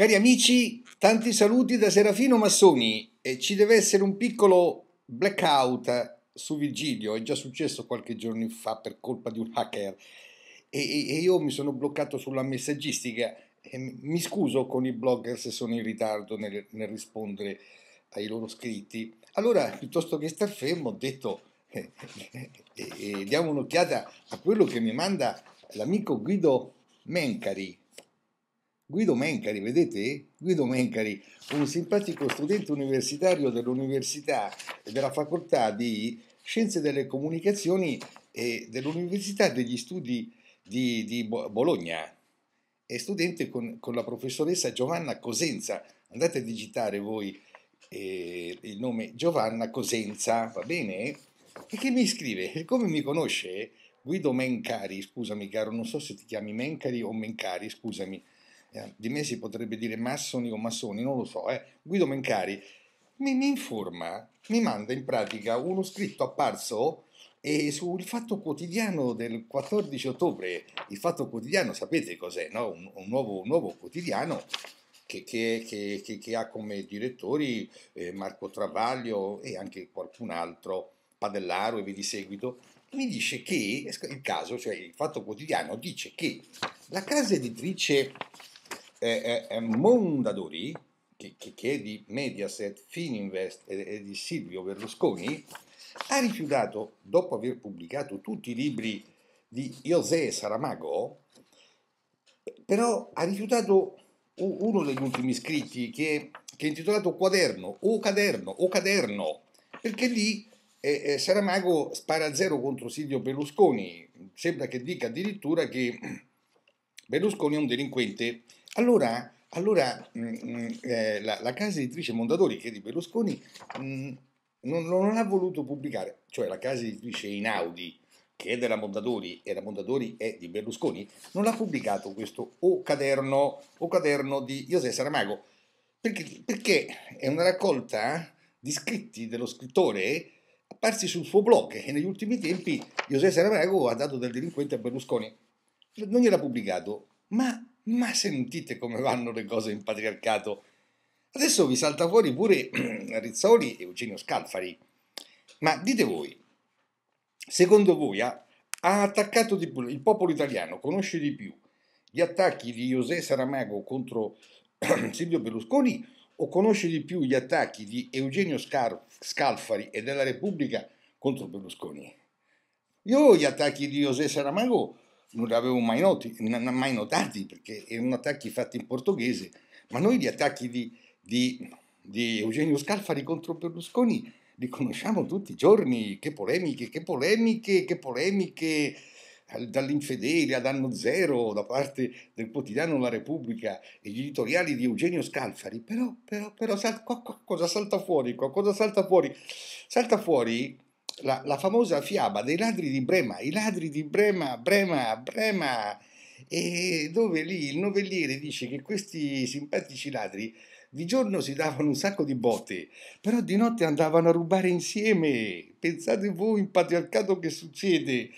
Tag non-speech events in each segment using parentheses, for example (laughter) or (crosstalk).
Cari amici, tanti saluti da Serafino Massoni e ci deve essere un piccolo blackout su Virgilio, è già successo qualche giorno fa per colpa di un hacker e, e io mi sono bloccato sulla messaggistica e mi scuso con i blogger se sono in ritardo nel, nel rispondere ai loro scritti. Allora, piuttosto che star fermo, ho detto eh, eh, eh, diamo un'occhiata a quello che mi manda l'amico Guido Mencari Guido Mencari, vedete? Guido Mencari, un simpatico studente universitario dell'Università e della Facoltà di Scienze delle Comunicazioni e dell'Università degli Studi di, di Bologna. È studente con, con, la professoressa Giovanna Cosenza. Andate a digitare voi eh, il nome Giovanna Cosenza, va bene? E che mi scrive, come mi conosce? Guido Mencari, scusami caro, non so se ti chiami Mencari o Mencari, scusami eh, di me si potrebbe dire massoni o massoni, non lo so, eh, Guido Mencari mi, mi informa, mi manda in pratica uno scritto apparso e sul Fatto Quotidiano del 14 ottobre, il Fatto Quotidiano sapete cos'è, no? un, un, nuovo, un nuovo quotidiano che, che, che, che, ha come direttori eh, Marco Travaglio e anche qualcun altro, Padellaro e vi di seguito, mi dice che, il caso, cioè il Fatto Quotidiano, dice che la casa editrice è, è, è Mondadori, che, che, che, è di Mediaset, Fininvest e, e di Silvio Berlusconi, ha rifiutato, dopo aver pubblicato tutti i libri di José Saramago, però ha rifiutato uno degli ultimi scritti che, che è intitolato Quaderno o Caderno o Caderno, perché lì eh, eh Saramago spara a zero contro Silvio Berlusconi, sembra che dica addirittura che Berlusconi è un delinquente allora, allora mh, mm, mm, eh, la, la, casa editrice Mondadori, che è di Berlusconi, mh, mm, non, non, ha voluto pubblicare, cioè la casa editrice Inaudi, che è della Mondadori e la Mondadori è di Berlusconi, non ha pubblicato questo o caderno, o caderno di José Saramago, perché, perché è una raccolta di scritti dello scrittore apparsi sul suo blog e negli ultimi tempi José Saramago ha dato del delinquente a Berlusconi. Non gliel'ha pubblicato, ma ma sentite come vanno le cose in patriarcato. Adesso vi salta fuori pure (clears throat) Rizzoli e Eugenio Scalfari. Ma dite voi, secondo voi ha, ah, ha attaccato di, il popolo italiano, conosce di più gli attacchi di José Saramago contro (clears throat) Silvio Berlusconi o conosce di più gli attacchi di Eugenio Scar Scalfari e della Repubblica contro Berlusconi? Io gli attacchi di José Saramago non li avevo mai, noti, mai notati perché erano attacchi fatti in portoghese, ma noi gli attacchi di, di, di Eugenio Scalfari contro Berlusconi li conosciamo tutti i giorni, che polemiche, che polemiche, che polemiche dall'infedele ad anno zero da parte del quotidiano La Repubblica e gli editoriali di Eugenio Scalfari, però, però, però sal, cosa salta fuori? Cosa salta fuori? Salta fuori la, la, famosa fiaba dei ladri di Brema, i ladri di Brema, Brema, Brema, e dove lì il novelliere dice che questi simpatici ladri di giorno si davano un sacco di botte, però di notte andavano a rubare insieme. Pensate voi in patriarcato che succede,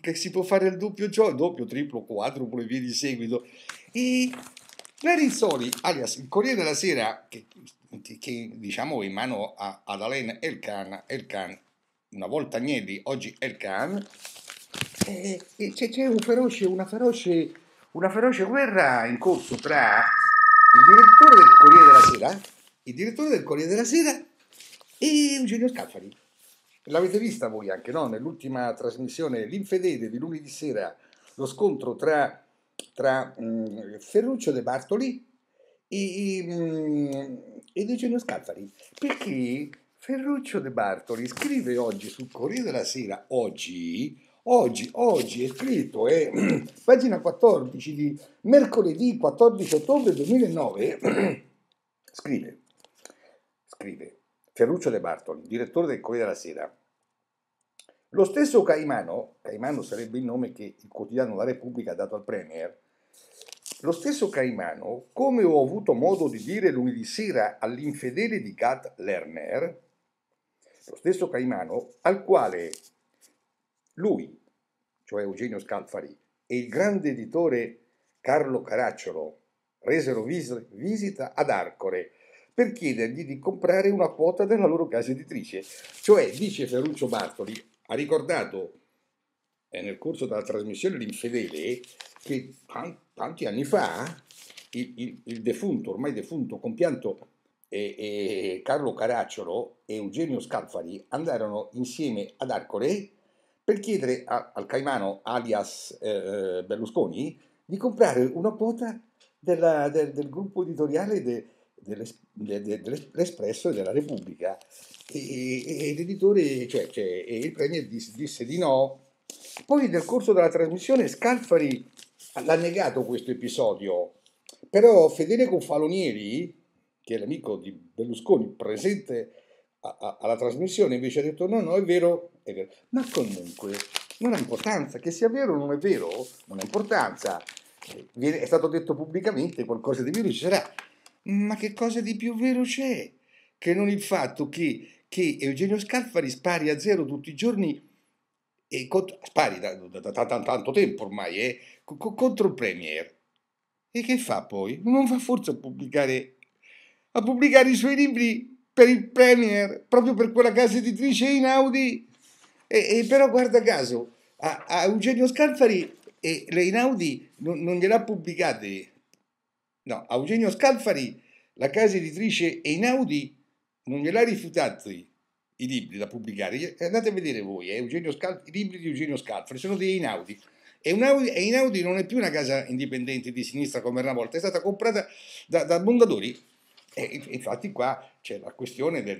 che si può fare il doppio gioco, doppio, triplo, quadruplo e via di seguito. E Larinsoli, alias il Corriere della Sera, che, che diciamo in mano a, ad Alain Elkan, Elkan una volta Agnelli, oggi Elkan, eh, c'è, c'è un feroce, una, feroce, una feroce guerra in corso tra il direttore del Corriere della Sera, il direttore del Corriere della Sera e Eugenio Scalfari. L'avete vista voi anche, no? Nell'ultima trasmissione, l'infedele di lunedì sera, lo scontro tra, tra um, Ferruccio De Bartoli e, um, ed Eugenio Scalfari. Perché Ferruccio De Bartoli scrive oggi sul Corriere della Sera, oggi, oggi, oggi è scritto, è eh, (clears throat) pagina 14 di mercoledì 14 ottobre 2009, (clears throat) scrive, scrive Ferruccio De Bartoli, direttore del Corriere della Sera, lo stesso Caimano, Caimano sarebbe il nome che il quotidiano La Repubblica ha dato al Premier, lo stesso Caimano, come ho avuto modo di dire lunedì sera all'infedele di Gat Lerner, lo stesso Caimano al quale lui, cioè Eugenio Scalfari, e il grande editore Carlo Caracciolo resero vis- visita ad Arcore per chiedergli di comprare una quota della loro casa editrice. Cioè, dice Ferruccio Bartoli, ha ricordato eh, nel corso della trasmissione L'Infedele che tanti anni fa il, il, il defunto, ormai defunto compianto e, e Carlo Caracciolo e Eugenio Scalfari andarono insieme ad Arcole per chiedere a, al Caimano alias eh, eh, Berlusconi di comprare una quota della, del, del, gruppo editoriale de, dell'es, de, de, dell'Espresso e della Repubblica e, e l'editore cioè, cioè, e il premier disse, disse di no poi nel corso della trasmissione Scalfari l'ha negato questo episodio però Federico Falonieri che è l'amico di Berlusconi presente a, a, alla trasmissione, invece ha detto no, no, è vero, è vero. Ma comunque non ha importanza, che sia vero o non è vero, non ha importanza. Viene, è stato detto pubblicamente, qualcosa di vero ci sarà. Ma che cosa di più vero c'è? Che non il fatto che, che Eugenio Scalfari spari a zero tutti i giorni e contro, spari da, da, da, da, tanto tempo ormai, eh, contro il Premier. E che fa poi? Non va forse a pubblicare a pubblicare i suoi libri per il Premier, proprio per quella casa editrice Einaudi. E, e però guarda caso, a, a Eugenio Scalfari e le Einaudi non, non gliel'ha pubblicate. No, a Eugenio Scalfari la casa editrice Einaudi non gliel'ha rifiutati i libri da pubblicare. Andate a vedere voi, eh, Scalf- i libri di Eugenio Scalfari sono dei Einaudi. E, Audi, non è più una casa indipendente di sinistra come era una volta, è stata comprata da, da Mondadori e infatti qua c'è la questione di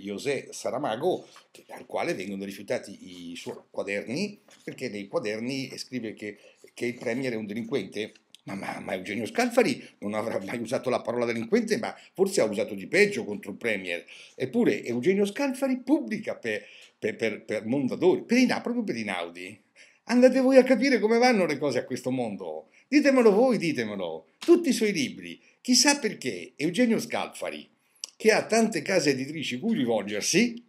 José Saramago, che, al quale vengono rifiutati i suoi quaderni, perché nei quaderni scrive che, che il Premier è un delinquente. Ma, ma, ma, Eugenio Scalfari non avrà mai usato la parola delinquente, ma forse ha usato di peggio contro il Premier. Eppure Eugenio Scalfari pubblica per, per, per, per Mondadori, per Ina, proprio per Inaudi. Andate voi a capire come vanno le cose a questo mondo. Ditemelo voi, ditemelo. Tutti i suoi libri Chissà perché Eugenio Scalfari, che ha tante case editrici cui rivolgersi,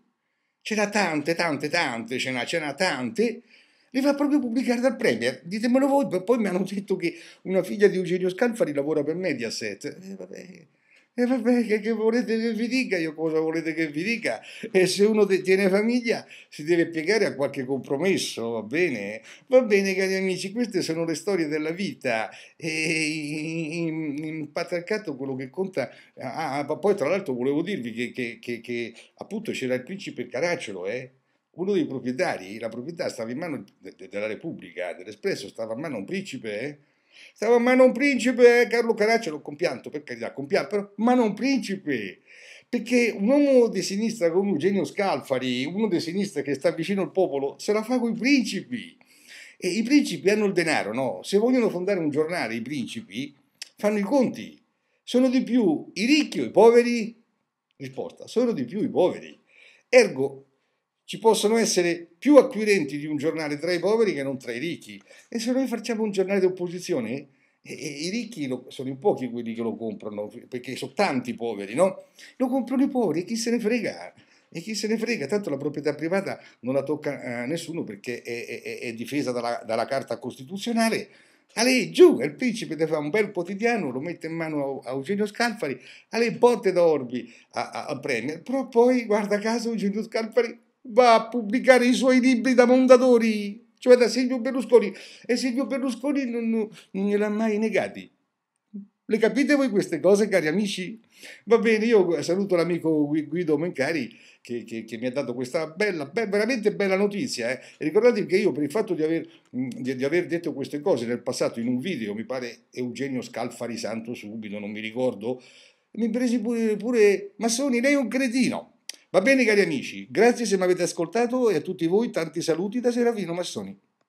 ce n'ha tante, tante, tante, ce n'ha, ce n'ha tante, le fa proprio pubblicare dal Premier. Ditemelo voi, poi mi hanno detto che una figlia di Eugenio Scalfari lavora per Mediaset. Eh, vabbè. E vabbè, che, che, volete che vi dica? Io cosa volete che vi dica? E se uno tiene famiglia si deve piegare a qualche compromesso, va bene? Va bene, cari amici, queste sono le storie della vita. E in, in, in patriarcato quello che conta. Ah, ah, poi, tra l'altro, volevo dirvi che, che, che, che appunto c'era il principe Caracciolo, eh? Uno dei proprietari, la proprietà stava in mano della Repubblica, dell'Espresso, stava in mano un principe, eh? Stava a mano un principe, eh, Carlo Caracci, l'ho compianto, per carità, compianto, però mano un principe. Perché un uomo di sinistra come Eugenio Scalfari, uno di sinistra che sta vicino al popolo, se la fa con i principi. E i principi hanno il denaro, no? Se vogliono fondare un giornale, i principi fanno i conti. Sono di più i ricchi o i poveri? Risposta, sono di più i poveri. Ergo, ci possono essere più acquirenti di un giornale tra i poveri che non tra i ricchi. E se noi facciamo un giornale di opposizione, e, e, i ricchi lo, sono in pochi quelli che lo comprano, perché sono tanti i poveri, no? Lo comprano i poveri, e chi se ne frega? E chi se ne frega, tanto la proprietà privata non la tocca a eh, nessuno perché è, è, è difesa dalla, dalla, Carta Costituzionale. A lei giù, il principe ti fa un bel quotidiano, lo mette in mano a, a Eugenio Scalfari, a lei botte d'orbi a, a, a Premier, però poi guarda caso Eugenio Scalfari va a pubblicare i suoi libri da Mondadori, cioè da Silvio Berlusconi, e Silvio Berlusconi non, non, non gliel'ha mai negati. Le capite voi queste cose, cari amici? Va bene, io saluto l'amico Guido Mencari che, che, che mi ha dato questa bella, be- veramente bella notizia. Eh? Ricordatevi che io per il fatto di aver, mm, di, di aver, detto queste cose nel passato in un video, mi pare Eugenio Scalfari Santo subito, non mi ricordo, mi presi pure, pure Massoni, lei è un cretino. Va bene cari amici, grazie se mi avete ascoltato e a tutti voi tanti saluti da Serafino Massoni.